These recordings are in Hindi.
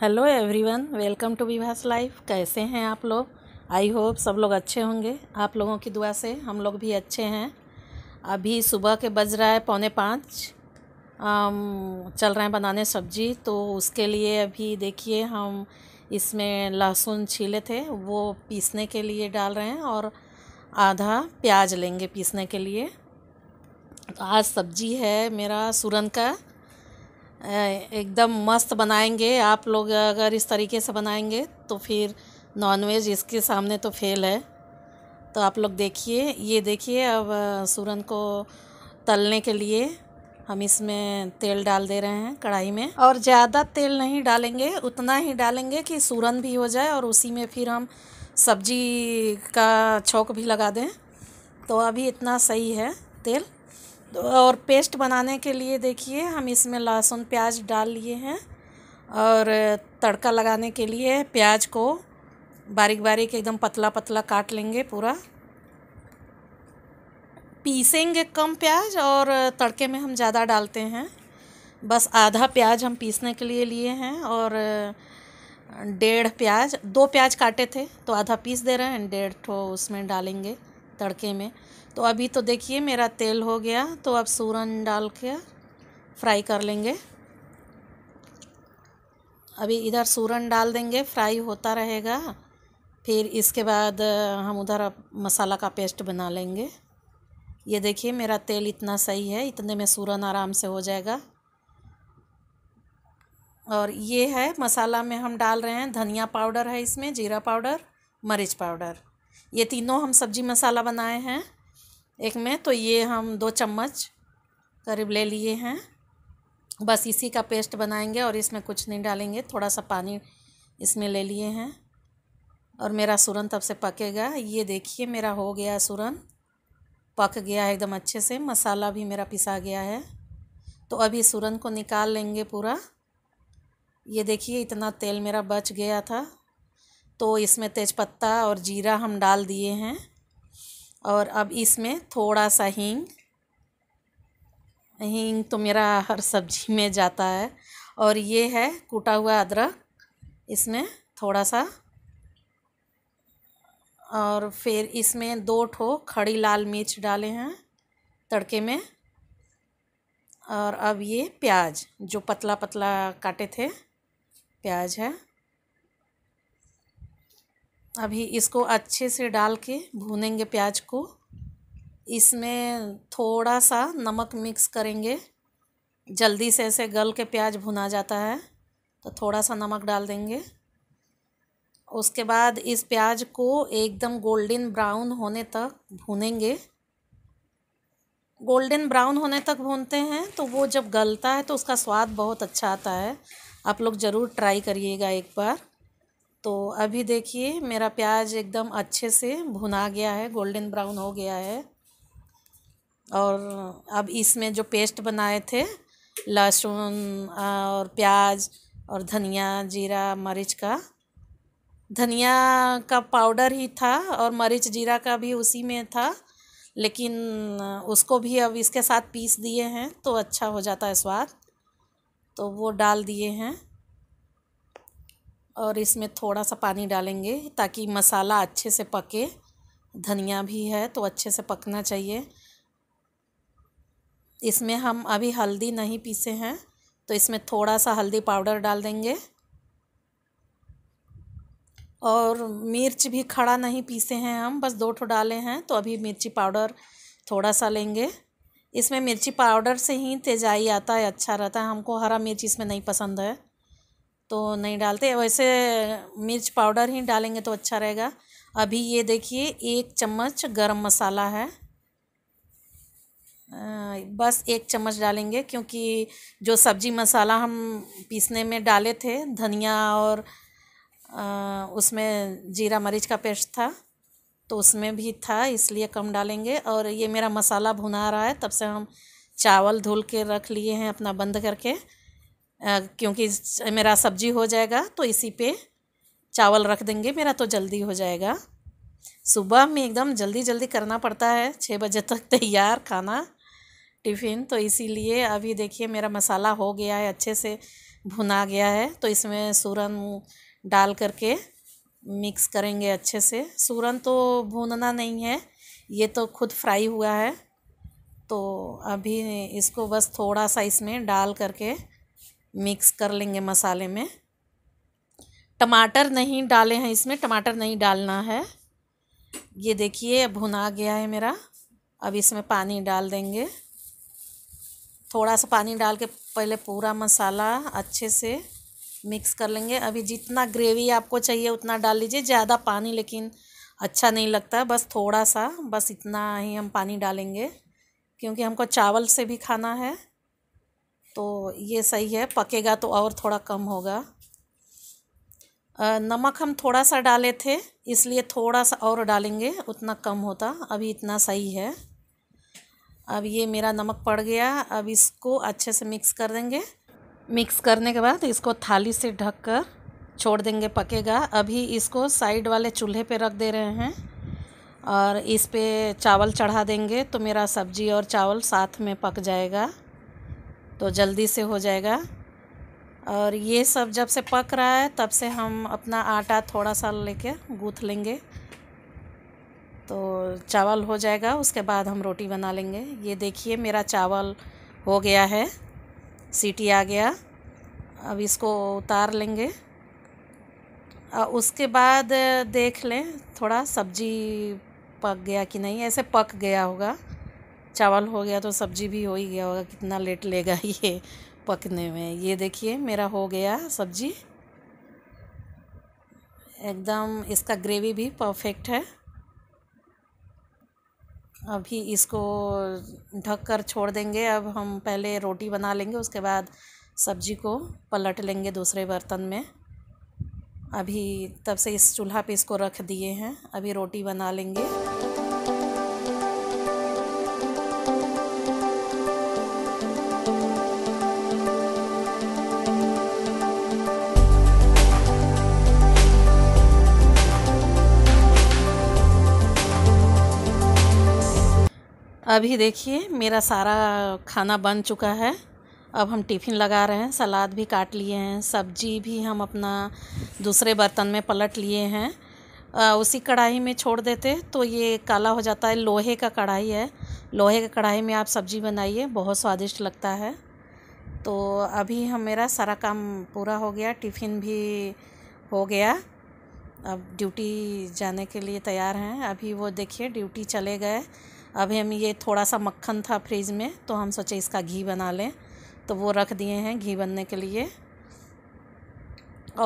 hello everyone welcome to Vibhas life कैसे हैं आप लोग आई होप सब लोग अच्छे होंगे आप लोगों की दुआ से हम लोग भी अच्छे हैं अभी सुबह के बज रहा है पौने पाँच चल रहे हैं बनाने सब्जी तो उसके लिए अभी देखिए हम इसमें लहसुन छीले थे वो पीसने के लिए डाल रहे हैं और आधा प्याज लेंगे पीसने के लिए तो आज सब्जी है मेरा सुरन का एकदम मस्त बनाएंगे आप लोग अगर इस तरीके से बनाएंगे तो फिर नॉनवेज इसके सामने तो फेल है तो आप लोग देखिए ये देखिए अब सूरन को तलने के लिए हम इसमें तेल डाल दे रहे हैं कढ़ाई में और ज़्यादा तेल नहीं डालेंगे उतना ही डालेंगे कि सूरन भी हो जाए और उसी में फिर हम सब्जी का छौक भी लगा दें तो अभी इतना सही है तेल और पेस्ट बनाने के लिए देखिए हम इसमें लहसुन प्याज डाल लिए हैं और तड़का लगाने के लिए प्याज को बारीक बारीक एकदम पतला पतला काट लेंगे पूरा पीसेंगे कम प्याज और तड़के में हम ज़्यादा डालते हैं बस आधा प्याज हम पीसने के लिए लिए हैं और डेढ़ प्याज दो प्याज काटे थे तो आधा पीस दे रहे हैं डेढ़ तो उसमें डालेंगे तड़के में तो अभी तो देखिए मेरा तेल हो गया तो अब सूरन डाल के फ्राई कर लेंगे अभी इधर सूरन डाल देंगे फ्राई होता रहेगा फिर इसके बाद हम उधर मसाला का पेस्ट बना लेंगे ये देखिए मेरा तेल इतना सही है इतने में सूरन आराम से हो जाएगा और ये है मसाला में हम डाल रहे हैं धनिया पाउडर है इसमें जीरा पाउडर मरीच पाउडर ये तीनों हम सब्जी मसाला बनाए हैं एक में तो ये हम दो चम्मच करीब ले लिए हैं बस इसी का पेस्ट बनाएंगे और इसमें कुछ नहीं डालेंगे थोड़ा सा पानी इसमें ले लिए हैं और मेरा सुरन तब से पकेगा ये देखिए मेरा हो गया सुरन पक गया है एकदम अच्छे से मसाला भी मेरा पिसा गया है तो अभी सुरन को निकाल लेंगे पूरा ये देखिए इतना तेल मेरा बच गया था तो इसमें तेज़पत्ता और जीरा हम डाल दिए हैं और अब इसमें थोड़ा सा हींग हींग तो मेरा हर सब्जी में जाता है और ये है कूटा हुआ अदरक इसमें थोड़ा सा और फिर इसमें दो ठो खड़ी लाल मिर्च डाले हैं तड़के में और अब ये प्याज जो पतला पतला काटे थे प्याज है अभी इसको अच्छे से डाल के भूनेंगे प्याज को इसमें थोड़ा सा नमक मिक्स करेंगे जल्दी से ऐसे गल के प्याज भुना जाता है तो थोड़ा सा नमक डाल देंगे उसके बाद इस प्याज को एकदम गोल्डन ब्राउन होने तक भूनेंगे गोल्डन ब्राउन होने तक भूनते हैं तो वो जब गलता है तो उसका स्वाद बहुत अच्छा आता है आप लोग ज़रूर ट्राई करिएगा एक बार तो अभी देखिए मेरा प्याज एकदम अच्छे से भुना गया है गोल्डन ब्राउन हो गया है और अब इसमें जो पेस्ट बनाए थे लहसुन और प्याज और धनिया जीरा मरीच का धनिया का पाउडर ही था और मरीच जीरा का भी उसी में था लेकिन उसको भी अब इसके साथ पीस दिए हैं तो अच्छा हो जाता है स्वाद तो वो डाल दिए हैं और इसमें थोड़ा सा पानी डालेंगे ताकि मसाला अच्छे से पके धनिया भी है तो अच्छे से पकना चाहिए इसमें हम अभी हल्दी नहीं पीसे हैं तो इसमें थोड़ा सा हल्दी पाउडर डाल देंगे और मिर्च भी खड़ा नहीं पीसे हैं हम बस दो ठो डाले हैं तो अभी मिर्ची पाउडर थोड़ा सा लेंगे इसमें मिर्ची पाउडर से ही तेजाई आता है अच्छा रहता है हमको हरा मिर्च इसमें नहीं पसंद है तो नहीं डालते वैसे मिर्च पाउडर ही डालेंगे तो अच्छा रहेगा अभी ये देखिए एक चम्मच गरम मसाला है बस एक चम्मच डालेंगे क्योंकि जो सब्जी मसाला हम पीसने में डाले थे धनिया और उसमें जीरा मरीच का पेस्ट था तो उसमें भी था इसलिए कम डालेंगे और ये मेरा मसाला भुना रहा है तब से हम चावल धुल के रख लिए हैं अपना बंद करके क्योंकि मेरा सब्जी हो जाएगा तो इसी पे चावल रख देंगे मेरा तो जल्दी हो जाएगा सुबह में एकदम जल्दी जल्दी करना पड़ता है छः बजे तक तैयार खाना टिफ़िन तो इसीलिए अभी देखिए मेरा मसाला हो गया है अच्छे से भुना गया है तो इसमें सूरन डाल करके मिक्स करेंगे अच्छे से सूरन तो भूनना नहीं है ये तो खुद फ्राई हुआ है तो अभी इसको बस थोड़ा सा इसमें डाल करके मिक्स कर लेंगे मसाले में टमाटर नहीं डाले हैं इसमें टमाटर नहीं डालना है ये देखिए भुना गया है मेरा अब इसमें पानी डाल देंगे थोड़ा सा पानी डाल के पहले पूरा मसाला अच्छे से मिक्स कर लेंगे अभी जितना ग्रेवी आपको चाहिए उतना डाल लीजिए ज़्यादा पानी लेकिन अच्छा नहीं लगता बस थोड़ा सा बस इतना ही हम पानी डालेंगे क्योंकि हमको चावल से भी खाना है तो ये सही है पकेगा तो और थोड़ा कम होगा नमक हम थोड़ा सा डाले थे इसलिए थोड़ा सा और डालेंगे उतना कम होता अभी इतना सही है अब ये मेरा नमक पड़ गया अब इसको अच्छे से मिक्स कर देंगे मिक्स करने के बाद इसको थाली से ढक कर छोड़ देंगे पकेगा अभी इसको साइड वाले चूल्हे पे रख दे रहे हैं और इस पे चावल चढ़ा देंगे तो मेरा सब्जी और चावल साथ में पक जाएगा तो जल्दी से हो जाएगा और ये सब जब से पक रहा है तब से हम अपना आटा थोड़ा सा लेके गूँथ लेंगे तो चावल हो जाएगा उसके बाद हम रोटी बना लेंगे ये देखिए मेरा चावल हो गया है सीटी आ गया अब इसको उतार लेंगे और उसके बाद देख लें थोड़ा सब्जी पक गया कि नहीं ऐसे पक गया होगा चावल हो गया तो सब्जी भी हो ही गया होगा कितना लेट लेगा ये पकने में ये देखिए मेरा हो गया सब्जी एकदम इसका ग्रेवी भी परफेक्ट है अभी इसको ढक कर छोड़ देंगे अब हम पहले रोटी बना लेंगे उसके बाद सब्जी को पलट लेंगे दूसरे बर्तन में अभी तब से इस चूल्हा पे इसको रख दिए हैं अभी रोटी बना लेंगे अभी देखिए मेरा सारा खाना बन चुका है अब हम टिफ़िन लगा रहे हैं सलाद भी काट लिए हैं सब्जी भी हम अपना दूसरे बर्तन में पलट लिए हैं आ, उसी कढ़ाई में छोड़ देते तो ये काला हो जाता है लोहे का कढ़ाई है लोहे का कढ़ाई में आप सब्जी बनाइए बहुत स्वादिष्ट लगता है तो अभी हम मेरा सारा काम पूरा हो गया टिफ़िन भी हो गया अब ड्यूटी जाने के लिए तैयार हैं अभी वो देखिए ड्यूटी चले गए अभी हम ये थोड़ा सा मक्खन था फ्रिज में तो हम सोचे इसका घी बना लें तो वो रख दिए हैं घी बनने के लिए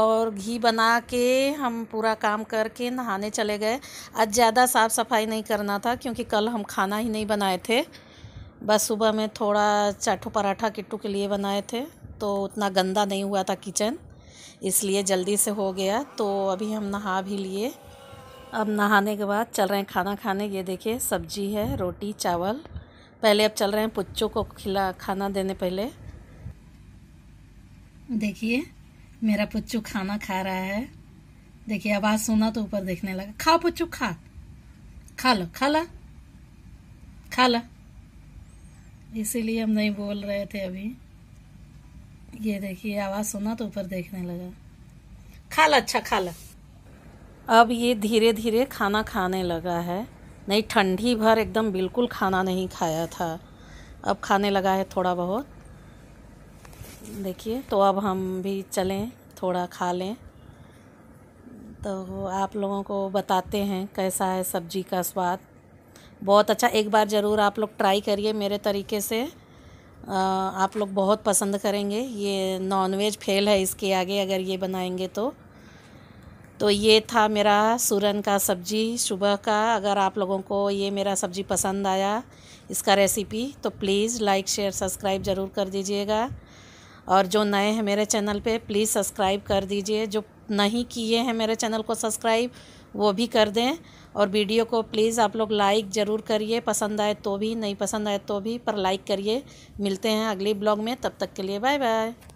और घी बना के हम पूरा काम करके नहाने चले गए आज ज़्यादा साफ़ सफाई नहीं करना था क्योंकि कल हम खाना ही नहीं बनाए थे बस सुबह में थोड़ा चाटू पराठा किट्टू के लिए बनाए थे तो उतना गंदा नहीं हुआ था किचन इसलिए जल्दी से हो गया तो अभी हम नहा भी लिए अब नहाने के बाद चल रहे हैं खाना खाने ये देखिए सब्जी है रोटी चावल पहले अब चल रहे हैं पुच्चों को खिला खाना देने पहले देखिए मेरा पुच्चू खाना खा रहा है देखिए आवाज़ सुना तो ऊपर देखने लगा खा पुच्चू खा खा लो खा ला खा ला इसीलिए हम नहीं बोल रहे थे अभी ये देखिए आवाज़ सुना तो ऊपर देखने लगा खा ला अच्छा खा ला अब ये धीरे धीरे खाना खाने लगा है नहीं ठंडी भर एकदम बिल्कुल खाना नहीं खाया था अब खाने लगा है थोड़ा बहुत देखिए तो अब हम भी चलें थोड़ा खा लें तो आप लोगों को बताते हैं कैसा है सब्जी का स्वाद बहुत अच्छा एक बार ज़रूर आप लोग ट्राई करिए मेरे तरीके से आप लोग बहुत पसंद करेंगे ये नॉनवेज फेल है इसके आगे अगर ये बनाएंगे तो तो ये था मेरा सूरन का सब्ज़ी सुबह का अगर आप लोगों को ये मेरा सब्ज़ी पसंद आया इसका रेसिपी तो प्लीज़ लाइक शेयर सब्सक्राइब ज़रूर कर दीजिएगा और जो नए हैं मेरे चैनल पे प्लीज़ सब्सक्राइब कर दीजिए जो नहीं किए हैं मेरे चैनल को सब्सक्राइब वो भी कर दें और वीडियो को प्लीज़ आप लोग लाइक ज़रूर करिए पसंद आए तो भी नहीं पसंद आए तो भी पर लाइक करिए मिलते हैं अगली ब्लॉग में तब तक के लिए बाय बाय